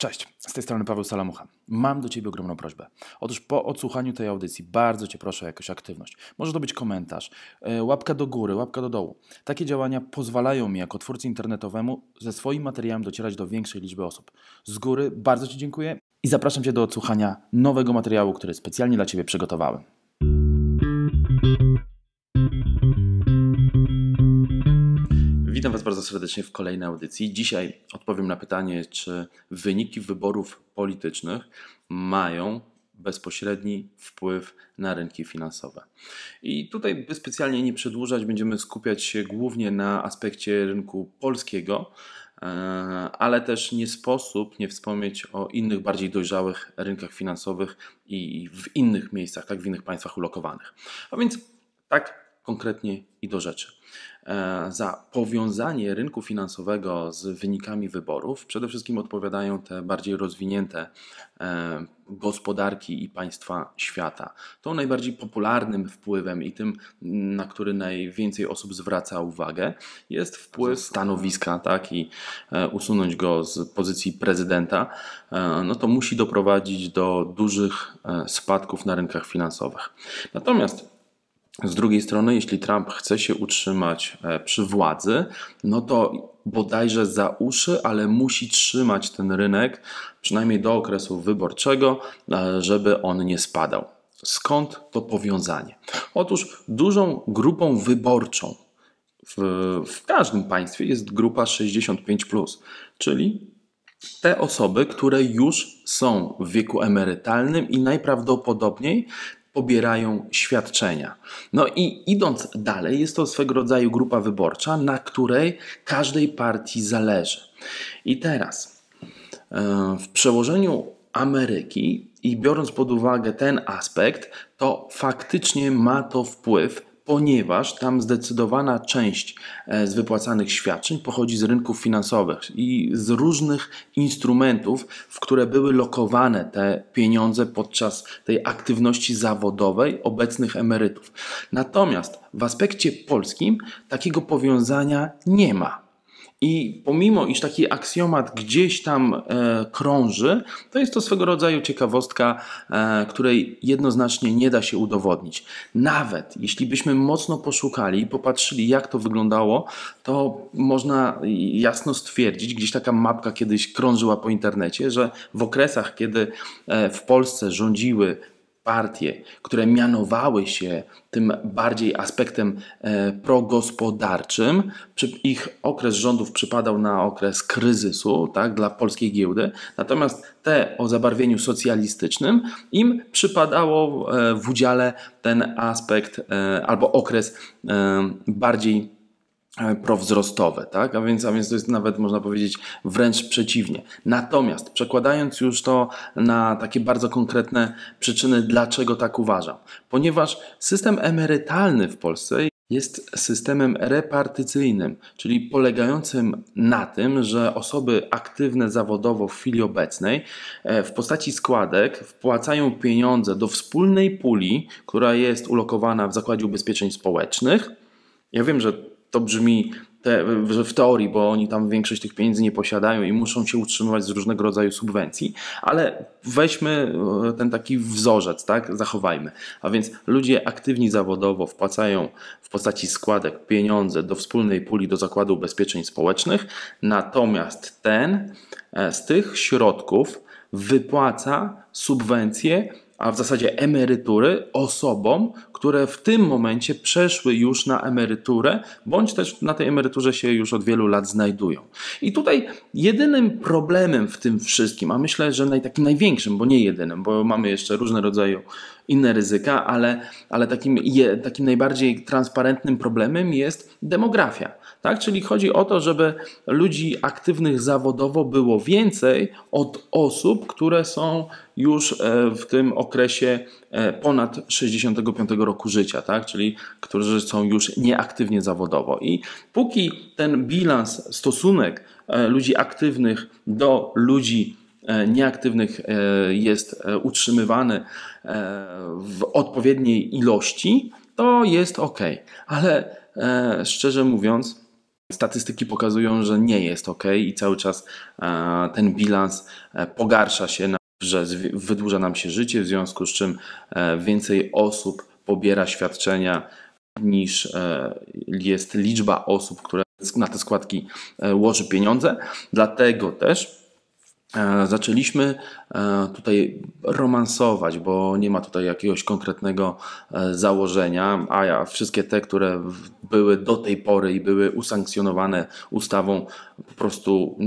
Cześć, z tej strony Paweł Salamucha. Mam do Ciebie ogromną prośbę. Otóż po odsłuchaniu tej audycji bardzo Cię proszę o jakąś aktywność. Może to być komentarz, e, łapka do góry, łapka do dołu. Takie działania pozwalają mi jako twórcy internetowemu ze swoim materiałem docierać do większej liczby osób. Z góry bardzo Ci dziękuję i zapraszam Cię do odsłuchania nowego materiału, który specjalnie dla Ciebie przygotowałem. Witam Was bardzo serdecznie w kolejnej audycji. Dzisiaj odpowiem na pytanie, czy wyniki wyborów politycznych mają bezpośredni wpływ na rynki finansowe. I tutaj, by specjalnie nie przedłużać, będziemy skupiać się głównie na aspekcie rynku polskiego, e, ale też nie sposób nie wspomnieć o innych bardziej dojrzałych rynkach finansowych i w innych miejscach, tak w innych państwach ulokowanych. A więc tak konkretnie i do rzeczy. E, za powiązanie rynku finansowego z wynikami wyborów przede wszystkim odpowiadają te bardziej rozwinięte e, gospodarki i państwa świata. To najbardziej popularnym wpływem i tym, na który najwięcej osób zwraca uwagę, jest wpływ stanowiska, tak, i e, usunąć go z pozycji prezydenta, no to musi doprowadzić do dużych spadków na rynkach finansowych. Natomiast z drugiej strony, jeśli Trump chce się utrzymać e, przy władzy, no to bodajże za uszy, ale musi trzymać ten rynek przynajmniej do okresu wyborczego, e, żeby on nie spadał. Skąd to powiązanie? Otóż dużą grupą wyborczą w, w każdym państwie jest grupa 65, czyli te osoby, które już są w wieku emerytalnym i najprawdopodobniej pobierają świadczenia. No i idąc dalej, jest to swego rodzaju grupa wyborcza, na której każdej partii zależy. I teraz e, w przełożeniu Ameryki i biorąc pod uwagę ten aspekt, to faktycznie ma to wpływ ponieważ tam zdecydowana część e, z wypłacanych świadczeń pochodzi z rynków finansowych i z różnych instrumentów, w które były lokowane te pieniądze podczas tej aktywności zawodowej obecnych emerytów. Natomiast w aspekcie polskim takiego powiązania nie ma. I pomimo, iż taki aksjomat gdzieś tam e, krąży, to jest to swego rodzaju ciekawostka, e, której jednoznacznie nie da się udowodnić. Nawet jeśli byśmy mocno poszukali i popatrzyli, jak to wyglądało, to można jasno stwierdzić, gdzieś taka mapka kiedyś krążyła po internecie, że w okresach, kiedy e, w Polsce rządziły partie, które mianowały się tym bardziej aspektem e, progospodarczym. Ich okres rządów przypadał na okres kryzysu tak, dla polskiej giełdy, natomiast te o zabarwieniu socjalistycznym im przypadało w e, udziale ten aspekt e, albo okres bardziej E, prowzrostowe, tak? A więc, a więc to jest nawet, można powiedzieć, wręcz przeciwnie. Natomiast przekładając już to na takie bardzo konkretne przyczyny, dlaczego tak uważam. Ponieważ system emerytalny w Polsce jest systemem repartycyjnym, czyli polegającym na tym, że osoby aktywne zawodowo w chwili obecnej e, w postaci składek wpłacają pieniądze do wspólnej puli, która jest ulokowana w Zakładzie Ubezpieczeń Społecznych. Ja wiem, że to brzmi te, w, w teorii, bo oni tam większość tych pieniędzy nie posiadają i muszą się utrzymywać z różnego rodzaju subwencji, ale weźmy e, ten taki wzorzec, tak? Zachowajmy. A więc ludzie aktywni zawodowo wpłacają w postaci składek pieniądze do wspólnej puli do Zakładu Ubezpieczeń Społecznych, natomiast ten e, z tych środków wypłaca subwencje a w zasadzie emerytury osobom, które w tym momencie przeszły już na emeryturę, bądź też na tej emeryturze się już od wielu lat znajdują. I tutaj jedynym problemem w tym wszystkim, a myślę, że naj, takim największym, bo nie jedynym, bo mamy jeszcze różne rodzaje inne ryzyka, ale, ale takim, je, takim najbardziej transparentnym problemem jest demografia tak? Czyli chodzi o to, żeby ludzi aktywnych zawodowo było więcej od osób, które są już e, w tym okresie e, ponad 65 roku życia, tak? czyli którzy są już nieaktywnie zawodowo. I póki ten bilans, stosunek e, ludzi aktywnych do ludzi nieaktywnych jest utrzymywany w odpowiedniej ilości, to jest ok. Ale szczerze mówiąc, statystyki pokazują, że nie jest ok i cały czas e, ten bilans e, pogarsza się, że wydłuża nam się życie, w związku z czym e, więcej osób pobiera świadczenia niż jest liczba osób, które na te składki łoży pieniądze. Dlatego też E, zaczęliśmy e, tutaj romansować, bo nie ma tutaj jakiegoś konkretnego e, założenia, a ja wszystkie te, które były do tej pory i były usankcjonowane ustawą, po prostu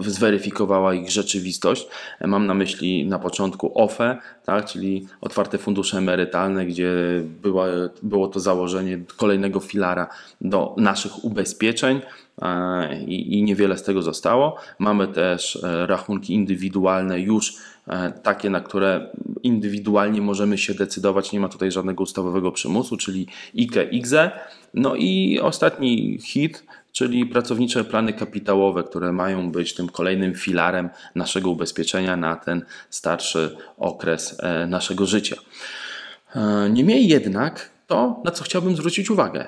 zweryfikowała ich rzeczywistość. Mam na myśli na początku OFE, tak, czyli otwarte fundusze emerytalne, gdzie była, było to założenie kolejnego filara do naszych ubezpieczeń. E, i niewiele z tego zostało. Mamy też e, rachunki indywidualne już e, takie, na które indywidualnie możemy się decydować, nie ma tutaj żadnego ustawowego przymusu, czyli IKE, IGZE. No i ostatni hit, czyli pracownicze plany kapitałowe, które mają być tym kolejnym filarem naszego ubezpieczenia na ten starszy okres naszego życia. Niemniej jednak to, na co chciałbym zwrócić uwagę,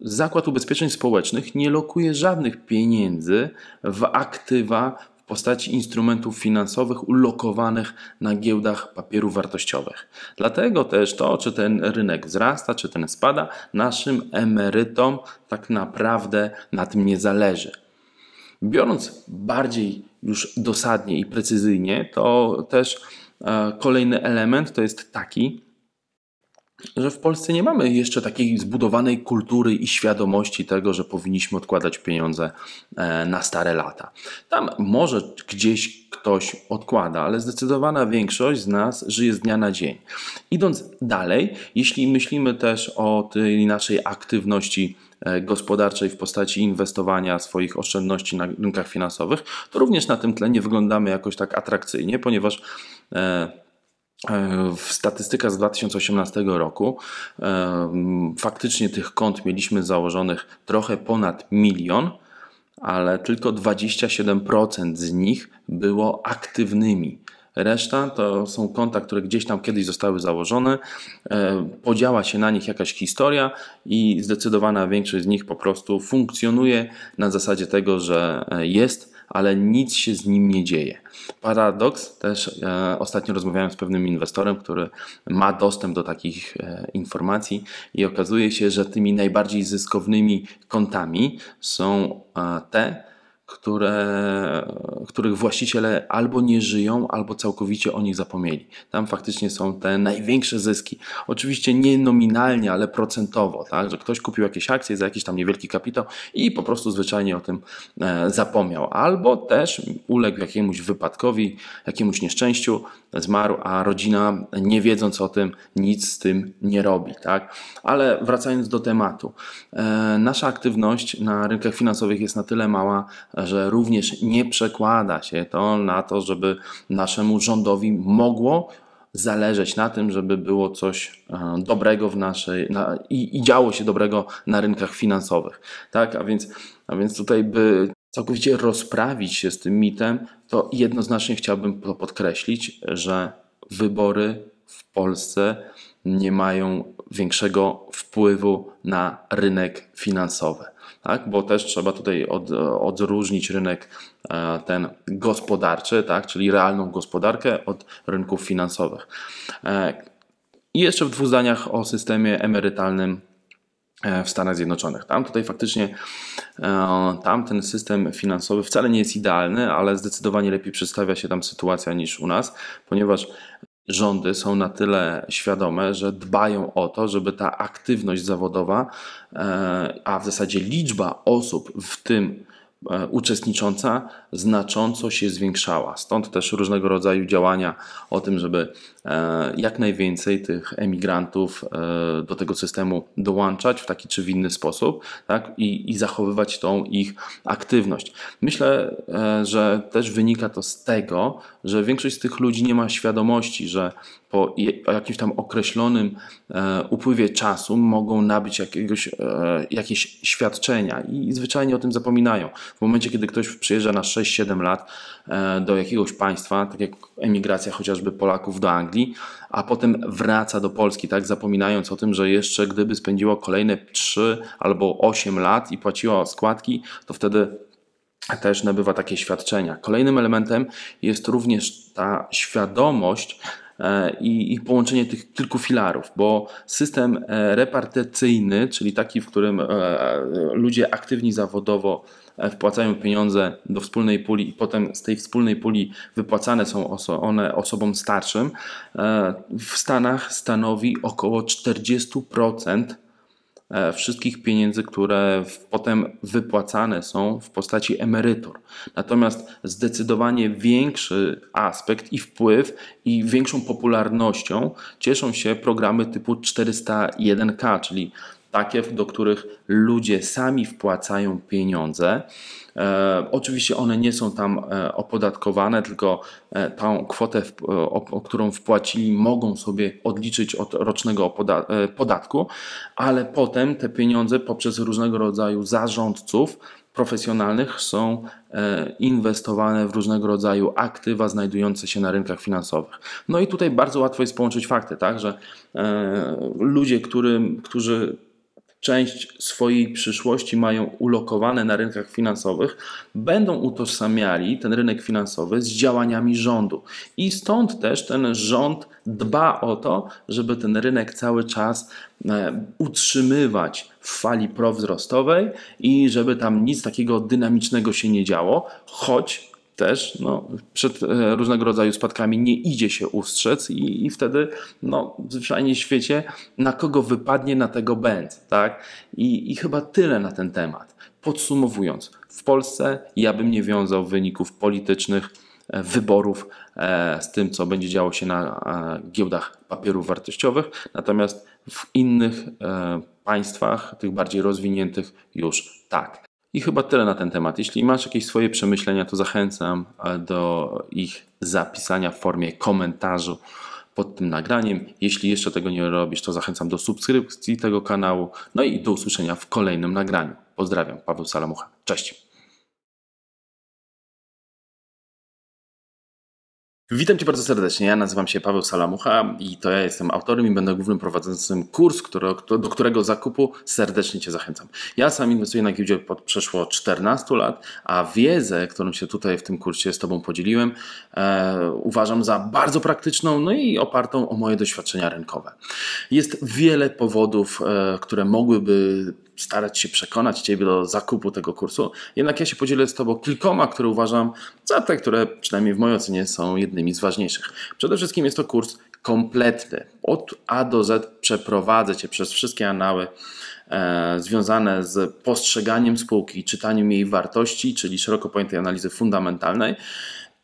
Zakład Ubezpieczeń Społecznych nie lokuje żadnych pieniędzy w aktywa w postaci instrumentów finansowych ulokowanych na giełdach papierów wartościowych. Dlatego też to, czy ten rynek wzrasta, czy ten spada, naszym emerytom tak naprawdę na tym nie zależy. Biorąc bardziej już dosadnie i precyzyjnie, to też e, kolejny element to jest taki, że w Polsce nie mamy jeszcze takiej zbudowanej kultury i świadomości tego, że powinniśmy odkładać pieniądze e, na stare lata. Tam może gdzieś ktoś odkłada, ale zdecydowana większość z nas żyje z dnia na dzień. Idąc dalej, jeśli myślimy też o tej naszej aktywności e, gospodarczej w postaci inwestowania swoich oszczędności na rynkach finansowych, to również na tym tle nie wyglądamy jakoś tak atrakcyjnie, ponieważ e, E, statystyka z 2018 roku. E, faktycznie tych kont mieliśmy założonych trochę ponad milion, ale tylko 27% z nich było aktywnymi. Reszta to są konta, które gdzieś tam kiedyś zostały założone, e, podziała się na nich jakaś historia i zdecydowana większość z nich po prostu funkcjonuje na zasadzie tego, że jest ale nic się z nim nie dzieje. Paradoks też e, ostatnio rozmawiałem z pewnym inwestorem, który ma dostęp do takich e, informacji i okazuje się, że tymi najbardziej zyskownymi kontami są e, te, które, których właściciele albo nie żyją, albo całkowicie o nich zapomnieli. Tam faktycznie są te największe zyski. Oczywiście nie nominalnie, ale procentowo, tak? że ktoś kupił jakieś akcje za jakiś tam niewielki kapitał i po prostu zwyczajnie o tym e, zapomniał, albo też uległ jakiemuś wypadkowi, jakiemuś nieszczęściu, zmarł, a rodzina nie wiedząc o tym nic z tym nie robi. Tak? Ale wracając do tematu, e, nasza aktywność na rynkach finansowych jest na tyle mała, e, że również nie przekłada się to na to, żeby naszemu rządowi mogło zależeć na tym, żeby było coś e, dobrego w naszej na, i, i działo się dobrego na rynkach finansowych. Tak, a więc, a więc tutaj by całkowicie rozprawić się z tym mitem, to jednoznacznie chciałbym to podkreślić, że wybory w Polsce nie mają większego wpływu na rynek finansowy tak? bo też trzeba tutaj od, odróżnić rynek e, ten gospodarczy, tak? czyli realną gospodarkę od rynków finansowych. E, I jeszcze w dwóch zdaniach o systemie emerytalnym e, w Stanach Zjednoczonych. Tam tutaj faktycznie tam ten system finansowy wcale nie jest idealny, ale zdecydowanie lepiej przedstawia się tam sytuacja niż u nas, ponieważ rządy są na tyle świadome, że dbają o to, żeby ta aktywność zawodowa, e, a w zasadzie liczba osób w tym E, uczestnicząca znacząco się zwiększała. Stąd też różnego rodzaju działania o tym, żeby e, jak najwięcej tych emigrantów e, do tego systemu dołączać w taki czy w inny sposób tak? I, i zachowywać tą ich aktywność. Myślę, że też wynika to z tego, że większość z tych ludzi nie ma świadomości, że po jakimś tam określonym upływie czasu mogą nabyć jakiegoś, jakieś świadczenia i zwyczajnie o tym zapominają. W momencie, kiedy ktoś przyjeżdża na 6-7 lat e, do jakiegoś państwa, tak jak emigracja chociażby Polaków do Anglii, a potem wraca do Polski, tak zapominając o tym, że jeszcze gdyby spędziło kolejne 3 albo 8 lat i płaciło składki, to wtedy też nabywa takie świadczenia. Kolejnym elementem jest również ta świadomość E, i, i połączenie tych kilku filarów, bo system e, repartycyjny, czyli taki, w którym e, ludzie aktywni zawodowo wpłacają pieniądze do wspólnej puli i potem z tej wspólnej puli wypłacane są oso one osobom starszym, w Stanach stanowi około 40% E, wszystkich pieniędzy, które potem wypłacane są w postaci emerytur. Natomiast zdecydowanie większy aspekt i wpływ i większą popularnością cieszą się programy typu 401k, czyli takie, do których ludzie sami wpłacają pieniądze. E, oczywiście one nie są tam e, opodatkowane, tylko e, tą kwotę, o, o którą wpłacili, mogą sobie odliczyć od rocznego poda e, podatku, ale potem te pieniądze poprzez różnego rodzaju zarządców profesjonalnych są inwestowane w różnego rodzaju aktywa znajdujące się na rynkach finansowych. No i tutaj bardzo łatwo jest połączyć fakty, tak, że ludzie, którym, którzy część swojej przyszłości mają ulokowane na rynkach finansowych, będą utożsamiali ten rynek finansowy z działaniami rządu. I stąd też ten rząd dba o to, żeby ten rynek cały czas e, utrzymywać w fali prowzrostowej i żeby tam nic takiego dynamicznego się nie działo, choć też no, przed e, różnego rodzaju spadkami nie idzie się ustrzec i, i wtedy no, w zwyczajnie świecie na kogo wypadnie, na tego będzie. Tak? I, I chyba tyle na ten temat. Podsumowując, w Polsce ja bym nie wiązał wyników politycznych e, wyborów e, z tym, co będzie działo się na giełdach papierów wartościowych, natomiast w innych państwach, tych bardziej rozwiniętych, już tak. I chyba tyle na ten temat. Jeśli masz jakieś swoje przemyślenia, to zachęcam do ich zapisania w formie komentarzu pod tym nagraniem. Jeśli jeszcze tego nie robisz, to zachęcam do subskrypcji tego kanału. No i do usłyszenia w kolejnym nagraniu. Pozdrawiam, Paweł Salamucha. Cześć. Witam Cię bardzo serdecznie. Ja nazywam się Paweł Salamucha i to ja jestem autorem i będę głównym prowadzącym kurs, który, do którego zakupu serdecznie Cię zachęcam. Ja sam inwestuję na giełdzie od przeszło 14 lat, a wiedzę, którą się tutaj w tym kursie z Tobą podzieliłem, e, uważam za bardzo praktyczną, no i opartą o moje doświadczenia rynkowe. Jest wiele powodów, e, które mogłyby starać się przekonać Ciebie do zakupu tego kursu. Jednak ja się podzielę z Tobą kilkoma, które uważam za te, które przynajmniej w mojej ocenie są jednymi z ważniejszych. Przede wszystkim jest to kurs kompletny. Od A do Z przeprowadzę Cię przez wszystkie anały e, związane z postrzeganiem spółki, czytaniem jej wartości, czyli szeroko pojętej analizy fundamentalnej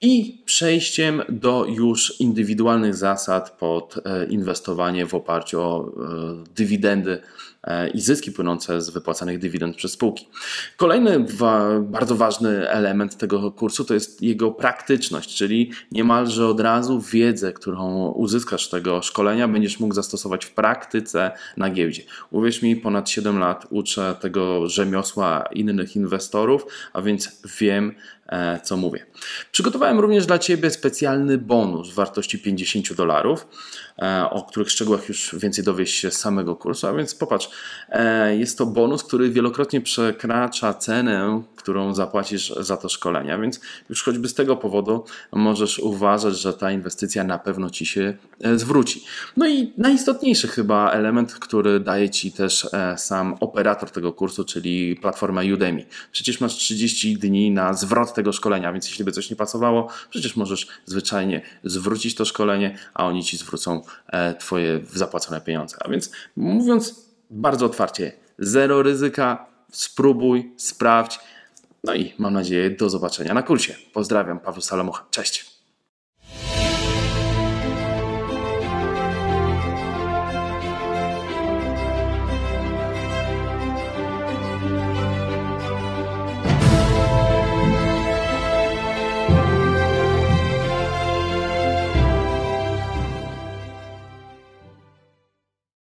i przejściem do już indywidualnych zasad pod e, inwestowanie w oparciu o e, dywidendy E, i zyski płynące z wypłacanych dywidend przez spółki. Kolejny wa bardzo ważny element tego kursu to jest jego praktyczność, czyli niemalże od razu wiedzę, którą uzyskasz z tego szkolenia, będziesz mógł zastosować w praktyce na giełdzie. Uwierz mi, ponad 7 lat uczę tego rzemiosła innych inwestorów, a więc wiem, e, co mówię. Przygotowałem również dla Ciebie specjalny bonus w wartości 50 dolarów, e, o których szczegółach już więcej dowiesz się z samego kursu, a więc popatrz, E, jest to bonus, który wielokrotnie przekracza cenę, którą zapłacisz za to szkolenie, więc już choćby z tego powodu możesz uważać, że ta inwestycja na pewno ci się e, zwróci. No i najistotniejszy chyba element, który daje ci też e, sam operator tego kursu, czyli platforma Udemy. Przecież masz 30 dni na zwrot tego szkolenia, więc jeśli by coś nie pasowało, przecież możesz zwyczajnie zwrócić to szkolenie, a oni ci zwrócą Twoje zapłacone pieniądze. A więc mówiąc bardzo otwarcie. Zero ryzyka, spróbuj, sprawdź. No i mam nadzieję do zobaczenia na kursie. Pozdrawiam, Paweł Salamocha. Cześć.